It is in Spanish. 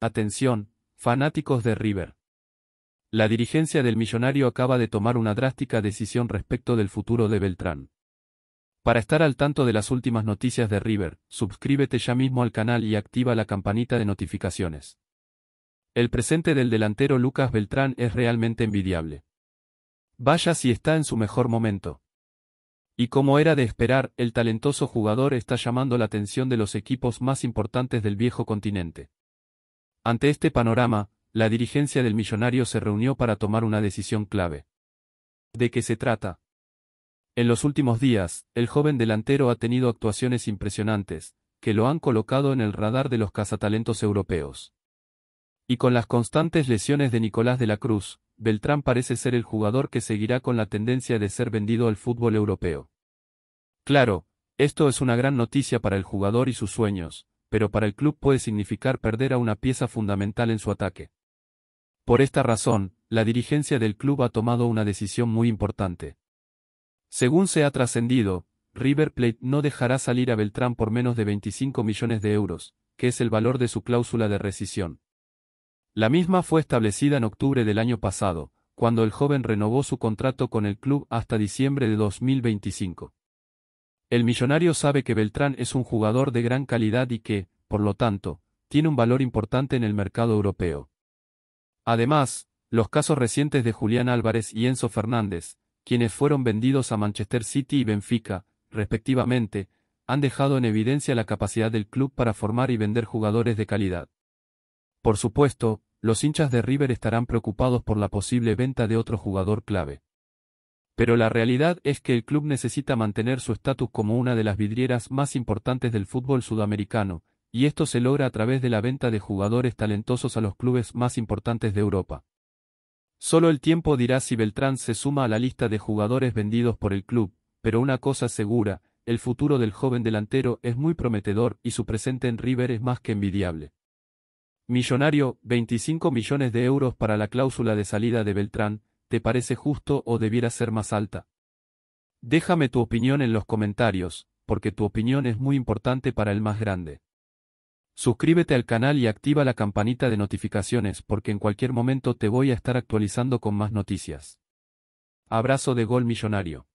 Atención, fanáticos de River. La dirigencia del millonario acaba de tomar una drástica decisión respecto del futuro de Beltrán. Para estar al tanto de las últimas noticias de River, suscríbete ya mismo al canal y activa la campanita de notificaciones. El presente del delantero Lucas Beltrán es realmente envidiable. Vaya si está en su mejor momento. Y como era de esperar, el talentoso jugador está llamando la atención de los equipos más importantes del viejo continente. Ante este panorama, la dirigencia del millonario se reunió para tomar una decisión clave. ¿De qué se trata? En los últimos días, el joven delantero ha tenido actuaciones impresionantes, que lo han colocado en el radar de los cazatalentos europeos. Y con las constantes lesiones de Nicolás de la Cruz, Beltrán parece ser el jugador que seguirá con la tendencia de ser vendido al fútbol europeo. Claro, esto es una gran noticia para el jugador y sus sueños, pero para el club puede significar perder a una pieza fundamental en su ataque. Por esta razón, la dirigencia del club ha tomado una decisión muy importante. Según se ha trascendido, River Plate no dejará salir a Beltrán por menos de 25 millones de euros, que es el valor de su cláusula de rescisión. La misma fue establecida en octubre del año pasado, cuando el joven renovó su contrato con el club hasta diciembre de 2025. El millonario sabe que Beltrán es un jugador de gran calidad y que, por lo tanto, tiene un valor importante en el mercado europeo. Además, los casos recientes de Julián Álvarez y Enzo Fernández, quienes fueron vendidos a Manchester City y Benfica, respectivamente, han dejado en evidencia la capacidad del club para formar y vender jugadores de calidad. Por supuesto, los hinchas de River estarán preocupados por la posible venta de otro jugador clave. Pero la realidad es que el club necesita mantener su estatus como una de las vidrieras más importantes del fútbol sudamericano, y esto se logra a través de la venta de jugadores talentosos a los clubes más importantes de Europa. Solo el tiempo dirá si Beltrán se suma a la lista de jugadores vendidos por el club, pero una cosa segura, el futuro del joven delantero es muy prometedor y su presente en River es más que envidiable. Millonario, 25 millones de euros para la cláusula de salida de Beltrán, ¿te parece justo o debiera ser más alta? Déjame tu opinión en los comentarios, porque tu opinión es muy importante para el más grande. Suscríbete al canal y activa la campanita de notificaciones porque en cualquier momento te voy a estar actualizando con más noticias. Abrazo de gol millonario.